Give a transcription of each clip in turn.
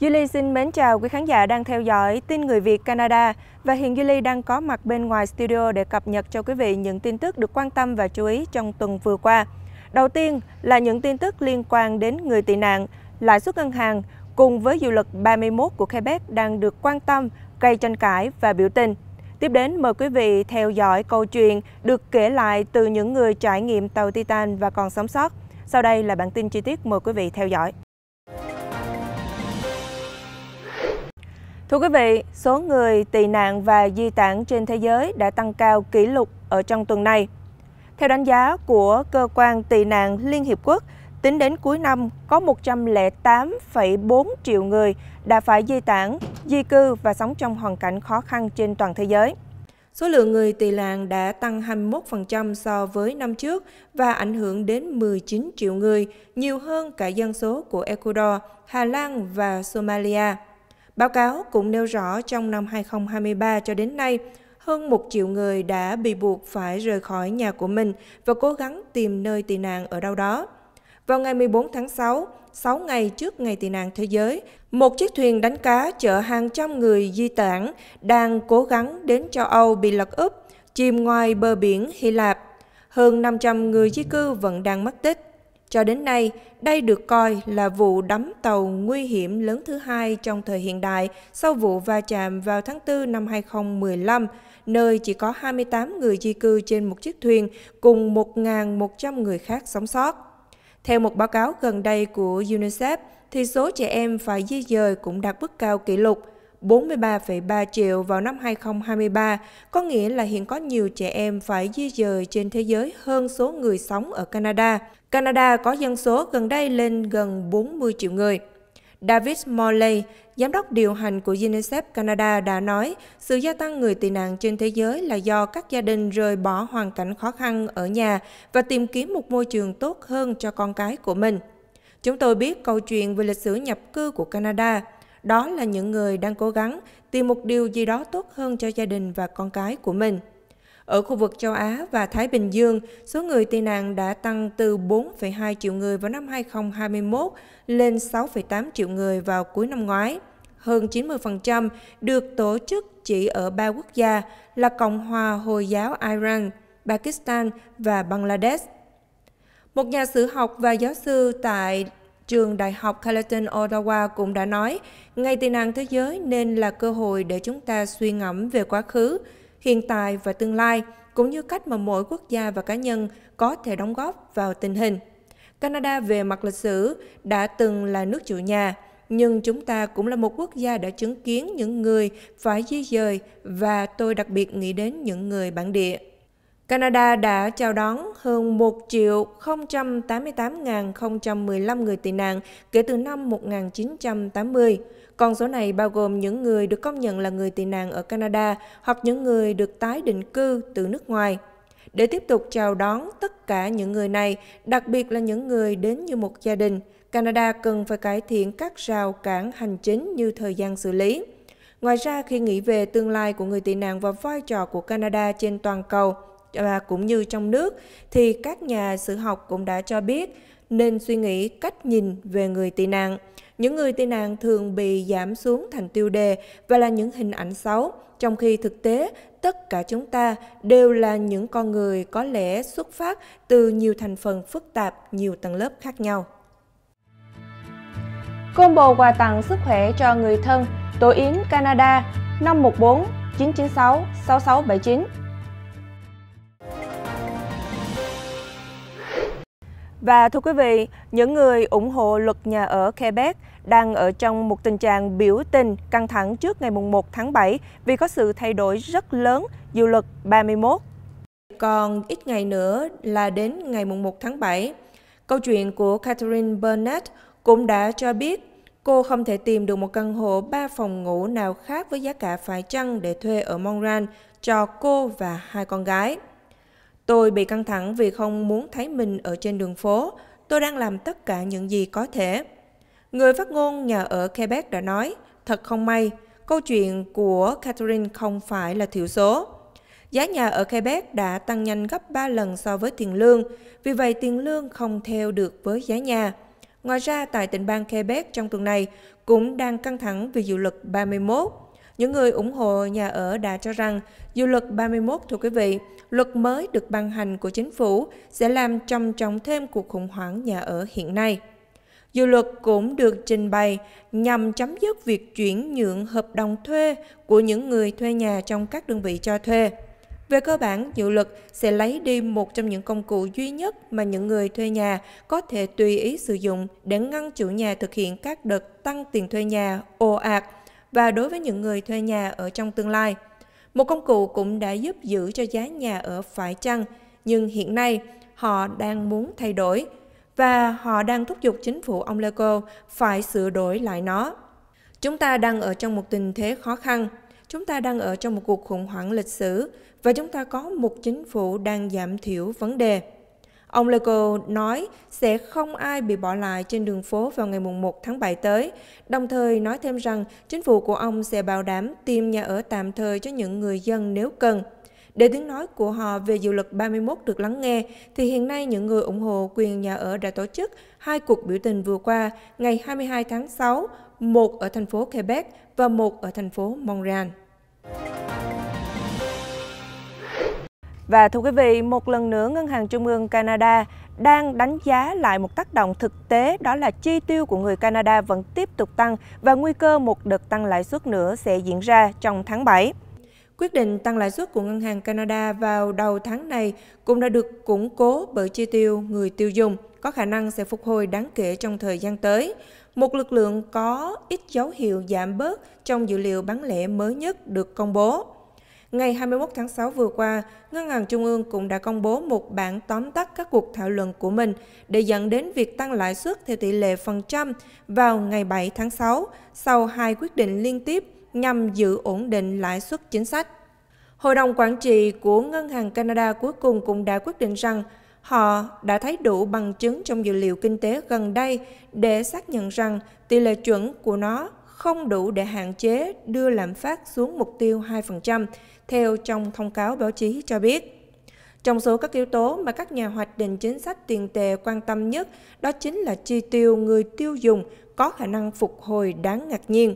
Julie xin mến chào quý khán giả đang theo dõi Tin Người Việt Canada và hiện Julie đang có mặt bên ngoài studio để cập nhật cho quý vị những tin tức được quan tâm và chú ý trong tuần vừa qua. Đầu tiên là những tin tức liên quan đến người tị nạn, lãi suất ngân hàng cùng với dự luật 31 của Quebec đang được quan tâm, gây tranh cãi và biểu tình. Tiếp đến mời quý vị theo dõi câu chuyện được kể lại từ những người trải nghiệm tàu Titan và còn sống sót. Sau đây là bản tin chi tiết mời quý vị theo dõi. Thưa quý vị, số người tị nạn và di tản trên thế giới đã tăng cao kỷ lục ở trong tuần này. Theo đánh giá của Cơ quan Tị nạn Liên Hiệp Quốc, tính đến cuối năm có 108,4 triệu người đã phải di tản, di cư và sống trong hoàn cảnh khó khăn trên toàn thế giới. Số lượng người tị nạn đã tăng 21% so với năm trước và ảnh hưởng đến 19 triệu người, nhiều hơn cả dân số của Ecuador, Hà Lan và Somalia. Báo cáo cũng nêu rõ trong năm 2023 cho đến nay, hơn một triệu người đã bị buộc phải rời khỏi nhà của mình và cố gắng tìm nơi tị nạn ở đâu đó. Vào ngày 14 tháng 6, 6 ngày trước ngày tị nạn thế giới, một chiếc thuyền đánh cá chở hàng trăm người di tản đang cố gắng đến châu Âu bị lật úp, chìm ngoài bờ biển Hy Lạp. Hơn 500 người di cư vẫn đang mất tích. Cho đến nay, đây được coi là vụ đắm tàu nguy hiểm lớn thứ hai trong thời hiện đại sau vụ va chạm vào tháng 4 năm 2015, nơi chỉ có 28 người di cư trên một chiếc thuyền cùng 1.100 người khác sống sót. Theo một báo cáo gần đây của UNICEF, thì số trẻ em phải di dời cũng đạt mức cao kỷ lục – 43,3 triệu vào năm 2023, có nghĩa là hiện có nhiều trẻ em phải di dời trên thế giới hơn số người sống ở Canada. Canada có dân số gần đây lên gần 40 triệu người. David Morley, giám đốc điều hành của UNICEF Canada đã nói, sự gia tăng người tị nạn trên thế giới là do các gia đình rời bỏ hoàn cảnh khó khăn ở nhà và tìm kiếm một môi trường tốt hơn cho con cái của mình. Chúng tôi biết câu chuyện về lịch sử nhập cư của Canada đó là những người đang cố gắng tìm một điều gì đó tốt hơn cho gia đình và con cái của mình. Ở khu vực châu Á và Thái Bình Dương, số người tị nạn đã tăng từ 4,2 triệu người vào năm 2021 lên 6,8 triệu người vào cuối năm ngoái. Hơn 90% được tổ chức chỉ ở ba quốc gia là Cộng hòa Hồi giáo Iran, Pakistan và Bangladesh. Một nhà sử học và giáo sư tại trường Đại học Carleton Ottawa cũng đã nói, Ngày tị nạn thế giới nên là cơ hội để chúng ta suy ngẫm về quá khứ, hiện tại và tương lai, cũng như cách mà mỗi quốc gia và cá nhân có thể đóng góp vào tình hình. Canada về mặt lịch sử đã từng là nước chủ nhà, nhưng chúng ta cũng là một quốc gia đã chứng kiến những người phải di dời và tôi đặc biệt nghĩ đến những người bản địa. Canada đã chào đón hơn 1 triệu 088.015 người tị nạn kể từ năm 1980. Con số này bao gồm những người được công nhận là người tị nạn ở Canada hoặc những người được tái định cư từ nước ngoài. Để tiếp tục chào đón tất cả những người này, đặc biệt là những người đến như một gia đình, Canada cần phải cải thiện các rào cản hành chính như thời gian xử lý. Ngoài ra, khi nghĩ về tương lai của người tị nạn và vai trò của Canada trên toàn cầu, và cũng như trong nước thì các nhà sử học cũng đã cho biết nên suy nghĩ cách nhìn về người tị nạn. Những người tị nạn thường bị giảm xuống thành tiêu đề và là những hình ảnh xấu, trong khi thực tế tất cả chúng ta đều là những con người có lẽ xuất phát từ nhiều thành phần phức tạp, nhiều tầng lớp khác nhau. Combo quà tặng sức khỏe cho người thân, Tổ Yến Canada 514 996 6679 Và thưa quý vị, những người ủng hộ luật nhà ở Quebec đang ở trong một tình trạng biểu tình căng thẳng trước ngày 1 tháng 7 vì có sự thay đổi rất lớn dự luật 31. Còn ít ngày nữa là đến ngày 1 tháng 7. Câu chuyện của Catherine Burnett cũng đã cho biết cô không thể tìm được một căn hộ 3 phòng ngủ nào khác với giá cả phải chăng để thuê ở Montreal cho cô và hai con gái. Tôi bị căng thẳng vì không muốn thấy mình ở trên đường phố. Tôi đang làm tất cả những gì có thể. Người phát ngôn nhà ở Quebec đã nói, thật không may, câu chuyện của Catherine không phải là thiểu số. Giá nhà ở Quebec đã tăng nhanh gấp 3 lần so với tiền lương, vì vậy tiền lương không theo được với giá nhà. Ngoài ra, tại tỉnh bang Quebec trong tuần này cũng đang căng thẳng vì dự luật 31. Những người ủng hộ nhà ở đã cho rằng, dù luật 31 thưa quý vị, luật mới được ban hành của chính phủ sẽ làm trầm trọng thêm cuộc khủng hoảng nhà ở hiện nay. Dự luật cũng được trình bày nhằm chấm dứt việc chuyển nhượng hợp đồng thuê của những người thuê nhà trong các đơn vị cho thuê. Về cơ bản, dự luật sẽ lấy đi một trong những công cụ duy nhất mà những người thuê nhà có thể tùy ý sử dụng để ngăn chủ nhà thực hiện các đợt tăng tiền thuê nhà ồ ạt và đối với những người thuê nhà ở trong tương lai. Một công cụ cũng đã giúp giữ cho giá nhà ở phải chăng, nhưng hiện nay họ đang muốn thay đổi và họ đang thúc giục chính phủ ông Leco phải sửa đổi lại nó. Chúng ta đang ở trong một tình thế khó khăn, chúng ta đang ở trong một cuộc khủng hoảng lịch sử và chúng ta có một chính phủ đang giảm thiểu vấn đề. Ông Leco nói sẽ không ai bị bỏ lại trên đường phố vào ngày 1 tháng 7 tới, đồng thời nói thêm rằng chính phủ của ông sẽ bảo đảm tìm nhà ở tạm thời cho những người dân nếu cần. Để tiếng nói của họ về dự luật 31 được lắng nghe, thì hiện nay những người ủng hộ quyền nhà ở đã tổ chức hai cuộc biểu tình vừa qua ngày 22 tháng 6, một ở thành phố Quebec và một ở thành phố Montreal. Và thưa quý vị, một lần nữa Ngân hàng Trung ương Canada đang đánh giá lại một tác động thực tế đó là chi tiêu của người Canada vẫn tiếp tục tăng và nguy cơ một đợt tăng lãi suất nữa sẽ diễn ra trong tháng 7. Quyết định tăng lãi suất của Ngân hàng Canada vào đầu tháng này cũng đã được củng cố bởi chi tiêu người tiêu dùng có khả năng sẽ phục hồi đáng kể trong thời gian tới. Một lực lượng có ít dấu hiệu giảm bớt trong dữ liệu bán lẻ mới nhất được công bố. Ngày 21 tháng 6 vừa qua, Ngân hàng Trung ương cũng đã công bố một bản tóm tắt các cuộc thảo luận của mình để dẫn đến việc tăng lãi suất theo tỷ lệ phần trăm vào ngày 7 tháng 6 sau hai quyết định liên tiếp nhằm giữ ổn định lãi suất chính sách. Hội đồng quản trị của Ngân hàng Canada cuối cùng cũng đã quyết định rằng họ đã thấy đủ bằng chứng trong dữ liệu kinh tế gần đây để xác nhận rằng tỷ lệ chuẩn của nó không đủ để hạn chế đưa lạm phát xuống mục tiêu 2%, theo trong thông cáo báo chí cho biết. Trong số các yếu tố mà các nhà hoạch định chính sách tiền tệ quan tâm nhất đó chính là chi tiêu người tiêu dùng có khả năng phục hồi đáng ngạc nhiên.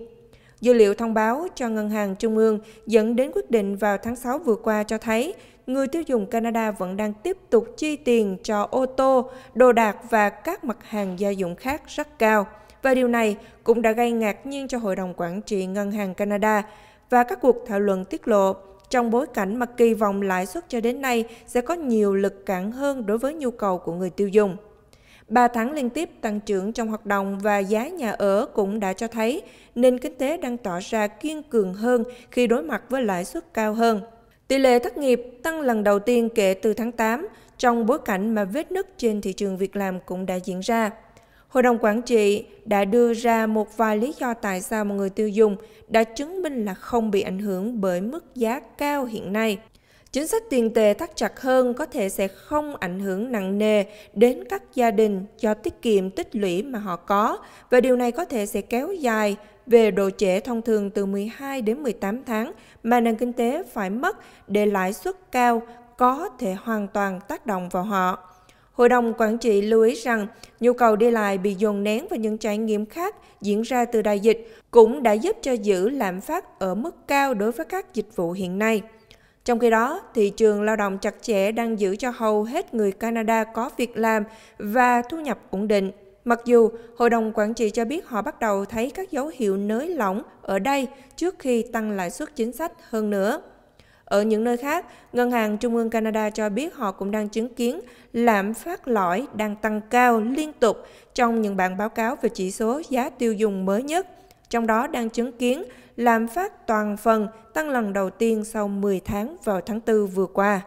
Dữ liệu thông báo cho Ngân hàng Trung ương dẫn đến quyết định vào tháng 6 vừa qua cho thấy người tiêu dùng Canada vẫn đang tiếp tục chi tiền cho ô tô, đồ đạc và các mặt hàng gia dụng khác rất cao và điều này cũng đã gây ngạc nhiên cho Hội đồng Quản trị Ngân hàng Canada và các cuộc thảo luận tiết lộ trong bối cảnh mà kỳ vọng lãi suất cho đến nay sẽ có nhiều lực cản hơn đối với nhu cầu của người tiêu dùng. ba tháng liên tiếp tăng trưởng trong hoạt động và giá nhà ở cũng đã cho thấy nền kinh tế đang tỏ ra kiên cường hơn khi đối mặt với lãi suất cao hơn. Tỷ lệ thất nghiệp tăng lần đầu tiên kể từ tháng 8 trong bối cảnh mà vết nứt trên thị trường việc làm cũng đã diễn ra. Hội đồng quản trị đã đưa ra một vài lý do tại sao mà người tiêu dùng đã chứng minh là không bị ảnh hưởng bởi mức giá cao hiện nay. Chính sách tiền tệ thắt chặt hơn có thể sẽ không ảnh hưởng nặng nề đến các gia đình do tiết kiệm tích lũy mà họ có và điều này có thể sẽ kéo dài về độ trễ thông thường từ 12 đến 18 tháng mà nền kinh tế phải mất để lãi suất cao có thể hoàn toàn tác động vào họ. Hội đồng quản trị lưu ý rằng nhu cầu đi lại bị dồn nén và những trải nghiệm khác diễn ra từ đại dịch cũng đã giúp cho giữ lạm phát ở mức cao đối với các dịch vụ hiện nay. Trong khi đó, thị trường lao động chặt chẽ đang giữ cho hầu hết người Canada có việc làm và thu nhập ổn định. Mặc dù hội đồng quản trị cho biết họ bắt đầu thấy các dấu hiệu nới lỏng ở đây trước khi tăng lãi suất chính sách hơn nữa. Ở những nơi khác, Ngân hàng Trung ương Canada cho biết họ cũng đang chứng kiến lạm phát lõi đang tăng cao liên tục trong những bản báo cáo về chỉ số giá tiêu dùng mới nhất. Trong đó đang chứng kiến lạm phát toàn phần tăng lần đầu tiên sau 10 tháng vào tháng 4 vừa qua.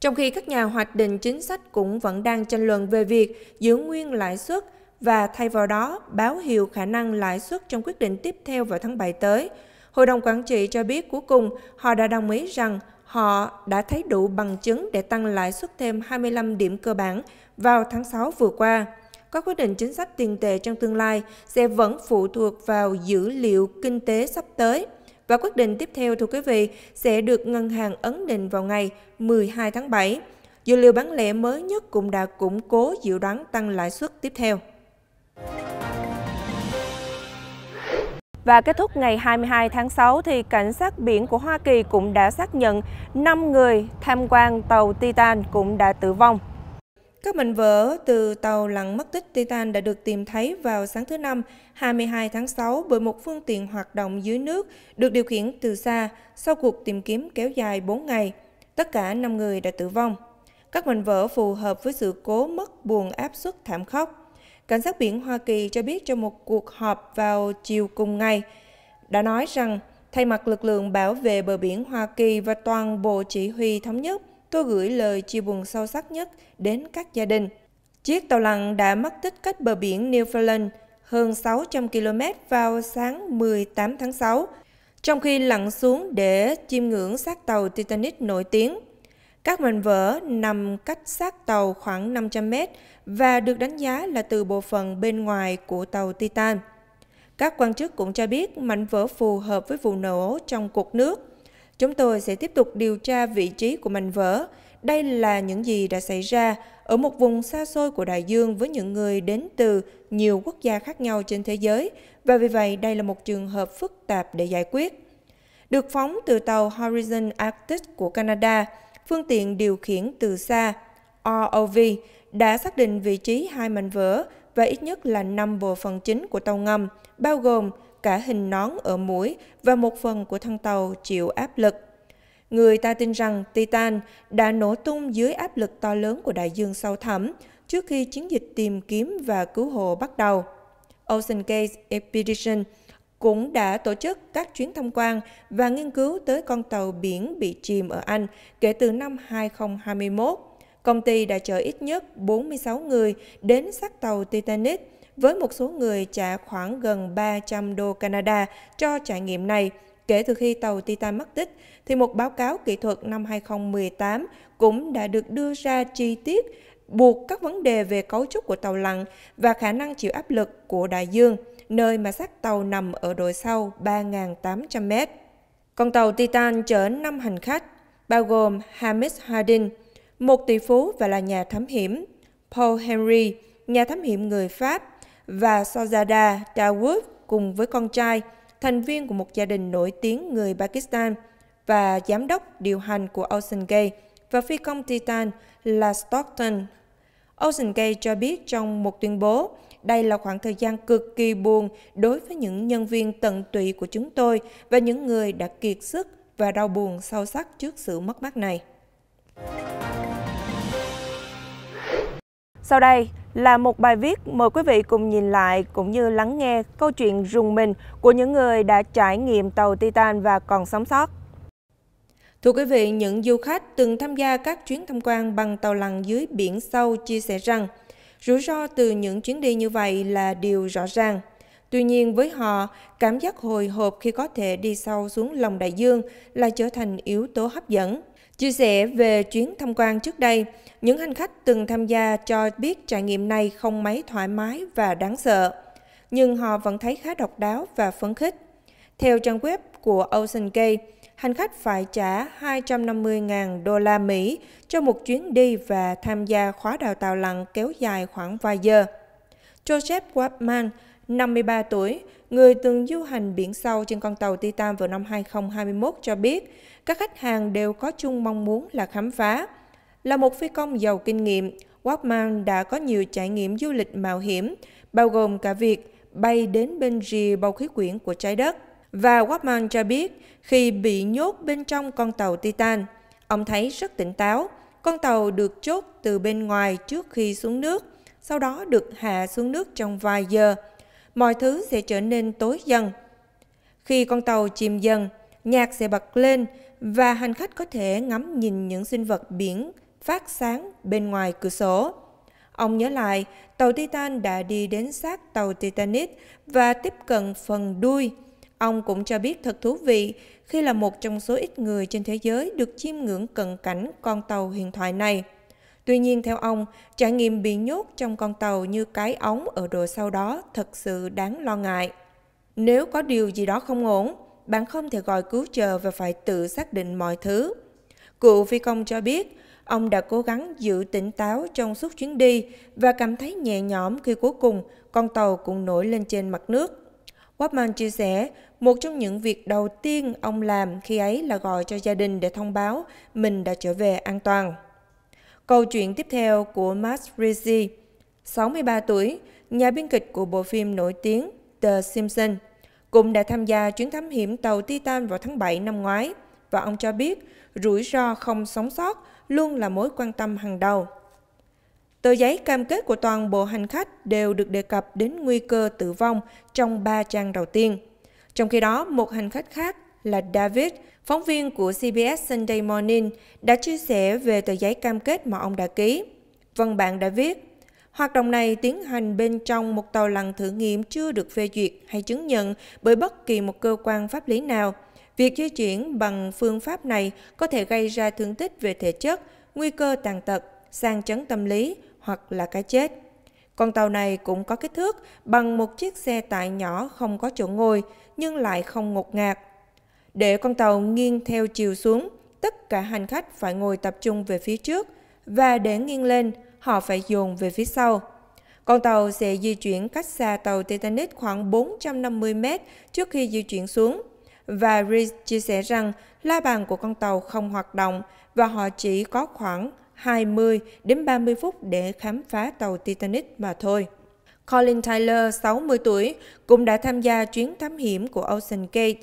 Trong khi các nhà hoạch định chính sách cũng vẫn đang tranh luận về việc giữ nguyên lãi suất và thay vào đó báo hiệu khả năng lãi suất trong quyết định tiếp theo vào tháng 7 tới – Hội đồng quản trị cho biết cuối cùng họ đã đồng ý rằng họ đã thấy đủ bằng chứng để tăng lãi suất thêm 25 điểm cơ bản vào tháng 6 vừa qua. Các quyết định chính sách tiền tệ trong tương lai sẽ vẫn phụ thuộc vào dữ liệu kinh tế sắp tới. Và quyết định tiếp theo thưa quý vị sẽ được ngân hàng ấn định vào ngày 12 tháng 7. Dữ liệu bán lẻ mới nhất cũng đã củng cố dự đoán tăng lãi suất tiếp theo. Và kết thúc ngày 22 tháng 6 thì cảnh sát biển của Hoa Kỳ cũng đã xác nhận 5 người tham quan tàu Titan cũng đã tử vong. Các mảnh vỡ từ tàu lặn mất tích Titan đã được tìm thấy vào sáng thứ Năm 22 tháng 6 bởi một phương tiện hoạt động dưới nước được điều khiển từ xa sau cuộc tìm kiếm kéo dài 4 ngày. Tất cả 5 người đã tử vong. Các mảnh vỡ phù hợp với sự cố mất buồn áp suất thảm khốc. Cảnh sát biển Hoa Kỳ cho biết trong một cuộc họp vào chiều cùng ngày, đã nói rằng thay mặt lực lượng bảo vệ bờ biển Hoa Kỳ và toàn bộ chỉ huy thống nhất, tôi gửi lời chia buồn sâu sắc nhất đến các gia đình. Chiếc tàu lặn đã mất tích cách bờ biển Newfoundland hơn 600 km vào sáng 18 tháng 6, trong khi lặn xuống để chiêm ngưỡng xác tàu Titanic nổi tiếng. Các mảnh vỡ nằm cách sát tàu khoảng 500 mét và được đánh giá là từ bộ phận bên ngoài của tàu Titan. Các quan chức cũng cho biết mảnh vỡ phù hợp với vụ nổ trong cuộc nước. Chúng tôi sẽ tiếp tục điều tra vị trí của mảnh vỡ. Đây là những gì đã xảy ra ở một vùng xa xôi của đại dương với những người đến từ nhiều quốc gia khác nhau trên thế giới và vì vậy đây là một trường hợp phức tạp để giải quyết. Được phóng từ tàu Horizon Arctic của Canada, phương tiện điều khiển từ xa ROV đã xác định vị trí hai mảnh vỡ và ít nhất là 5 bộ phận chính của tàu ngầm, bao gồm cả hình nón ở mũi và một phần của thân tàu chịu áp lực. Người ta tin rằng Titan đã nổ tung dưới áp lực to lớn của đại dương sâu thẳm trước khi chiến dịch tìm kiếm và cứu hộ bắt đầu. Ocean Gate Expedition – cũng đã tổ chức các chuyến tham quan và nghiên cứu tới con tàu biển bị chìm ở Anh kể từ năm 2021. Công ty đã chở ít nhất 46 người đến xác tàu Titanic với một số người trả khoảng gần 300 đô Canada cho trải nghiệm này. Kể từ khi tàu Titan mất tích, thì một báo cáo kỹ thuật năm 2018 cũng đã được đưa ra chi tiết buộc các vấn đề về cấu trúc của tàu lặn và khả năng chịu áp lực của đại dương nơi mà xác tàu nằm ở đội sau 3.800 mét. Con tàu Titan chở 5 hành khách, bao gồm Hamis Hardin, một tỷ phú và là nhà thám hiểm, Paul Henry, nhà thám hiểm người Pháp, và Sojada Dawood cùng với con trai, thành viên của một gia đình nổi tiếng người Pakistan và giám đốc điều hành của Ocean Gate và phi công Titan là Stockton. Ocean Gate cho biết trong một tuyên bố, đây là khoảng thời gian cực kỳ buồn đối với những nhân viên tận tụy của chúng tôi và những người đã kiệt sức và đau buồn sâu sắc trước sự mất mát này. Sau đây là một bài viết mời quý vị cùng nhìn lại cũng như lắng nghe câu chuyện rùng mình của những người đã trải nghiệm tàu Titan và còn sống sót. Thưa quý vị, những du khách từng tham gia các chuyến tham quan bằng tàu lặn dưới biển sâu chia sẻ rằng Rủi ro từ những chuyến đi như vậy là điều rõ ràng. Tuy nhiên với họ, cảm giác hồi hộp khi có thể đi sâu xuống lòng đại dương là trở thành yếu tố hấp dẫn. Chia sẻ về chuyến tham quan trước đây, những hành khách từng tham gia cho biết trải nghiệm này không mấy thoải mái và đáng sợ, nhưng họ vẫn thấy khá độc đáo và phấn khích. Theo trang web của Ocean Gate, hành khách phải trả 250.000 đô la Mỹ cho một chuyến đi và tham gia khóa đào tạo lặn kéo dài khoảng vài giờ. Joseph Wapman, 53 tuổi, người từng du hành biển sâu trên con tàu Titan vào năm 2021 cho biết, các khách hàng đều có chung mong muốn là khám phá. Là một phi công giàu kinh nghiệm, Wapman đã có nhiều trải nghiệm du lịch mạo hiểm, bao gồm cả việc bay đến bên rìa bầu khí quyển của trái đất và Watman cho biết khi bị nhốt bên trong con tàu Titan, ông thấy rất tỉnh táo. Con tàu được chốt từ bên ngoài trước khi xuống nước, sau đó được hạ xuống nước trong vài giờ. Mọi thứ sẽ trở nên tối dần. Khi con tàu chìm dần, nhạc sẽ bật lên và hành khách có thể ngắm nhìn những sinh vật biển phát sáng bên ngoài cửa sổ. Ông nhớ lại, tàu Titan đã đi đến sát tàu Titanic và tiếp cận phần đuôi – Ông cũng cho biết thật thú vị khi là một trong số ít người trên thế giới được chiêm ngưỡng cận cảnh con tàu huyền thoại này. Tuy nhiên theo ông, trải nghiệm bị nhốt trong con tàu như cái ống ở độ sau đó thật sự đáng lo ngại. Nếu có điều gì đó không ổn, bạn không thể gọi cứu trợ và phải tự xác định mọi thứ. Cựu phi công cho biết, ông đã cố gắng giữ tỉnh táo trong suốt chuyến đi và cảm thấy nhẹ nhõm khi cuối cùng con tàu cũng nổi lên trên mặt nước. Wapman chia sẻ, một trong những việc đầu tiên ông làm khi ấy là gọi cho gia đình để thông báo mình đã trở về an toàn. Câu chuyện tiếp theo của Max Rizzi, 63 tuổi, nhà biên kịch của bộ phim nổi tiếng The Simpsons, cũng đã tham gia chuyến thám hiểm tàu Titan vào tháng 7 năm ngoái và ông cho biết rủi ro không sống sót luôn là mối quan tâm hàng đầu. Tờ giấy cam kết của toàn bộ hành khách đều được đề cập đến nguy cơ tử vong trong 3 trang đầu tiên. Trong khi đó, một hành khách khác là David, phóng viên của CBS Sunday Morning, đã chia sẻ về tờ giấy cam kết mà ông đã ký. Văn bản đã viết, hoạt động này tiến hành bên trong một tàu lặn thử nghiệm chưa được phê duyệt hay chứng nhận bởi bất kỳ một cơ quan pháp lý nào. Việc di chuyển bằng phương pháp này có thể gây ra thương tích về thể chất, nguy cơ tàn tật, sang chấn tâm lý hoặc là cái chết. Con tàu này cũng có kích thước bằng một chiếc xe tải nhỏ không có chỗ ngồi nhưng lại không ngột ngạt. Để con tàu nghiêng theo chiều xuống, tất cả hành khách phải ngồi tập trung về phía trước và để nghiêng lên, họ phải dồn về phía sau. Con tàu sẽ di chuyển cách xa tàu Titanic khoảng 450 mét trước khi di chuyển xuống. Và Reed chia sẻ rằng la bàn của con tàu không hoạt động và họ chỉ có khoảng 20 đến 30 phút để khám phá tàu Titanic mà thôi. Colin Tyler, 60 tuổi, cũng đã tham gia chuyến thám hiểm của Ocean Gate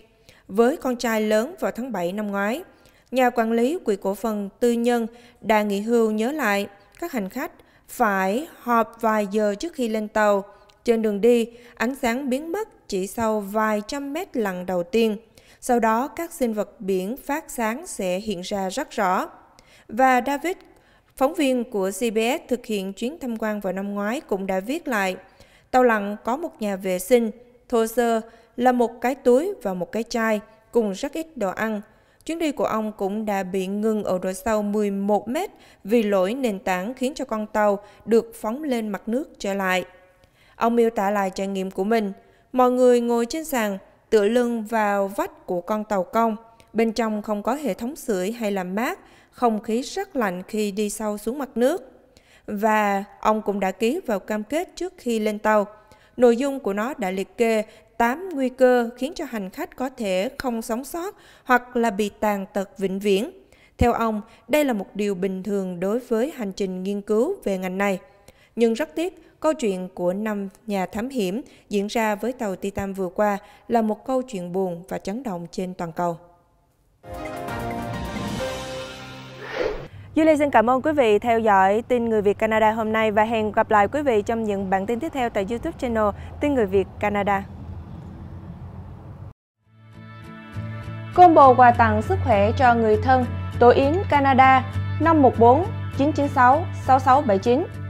với con trai lớn vào tháng 7 năm ngoái. Nhà quản lý quỹ cổ phần tư nhân đã nghỉ hưu nhớ lại các hành khách phải họp vài giờ trước khi lên tàu. Trên đường đi, ánh sáng biến mất chỉ sau vài trăm mét lần đầu tiên. Sau đó, các sinh vật biển phát sáng sẽ hiện ra rất rõ. Và David Phóng viên của CBS thực hiện chuyến tham quan vào năm ngoái cũng đã viết lại, tàu lặn có một nhà vệ sinh, thô sơ là một cái túi và một cái chai, cùng rất ít đồ ăn. Chuyến đi của ông cũng đã bị ngừng ở độ sâu 11 mét vì lỗi nền tảng khiến cho con tàu được phóng lên mặt nước trở lại. Ông miêu tả lại trải nghiệm của mình. Mọi người ngồi trên sàn, tựa lưng vào vách của con tàu cong. Bên trong không có hệ thống sưởi hay làm mát, không khí rất lạnh khi đi sâu xuống mặt nước. Và ông cũng đã ký vào cam kết trước khi lên tàu. Nội dung của nó đã liệt kê 8 nguy cơ khiến cho hành khách có thể không sống sót hoặc là bị tàn tật vĩnh viễn. Theo ông, đây là một điều bình thường đối với hành trình nghiên cứu về ngành này. Nhưng rất tiếc, câu chuyện của năm nhà thám hiểm diễn ra với tàu Titan vừa qua là một câu chuyện buồn và chấn động trên toàn cầu. Julie xin cảm ơn quý vị theo dõi tin Người Việt Canada hôm nay và hẹn gặp lại quý vị trong những bản tin tiếp theo tại YouTube channel Tin Người Việt Canada. Combo quà tặng sức khỏe cho người thân, Tổ Yến Canada 514 996 6679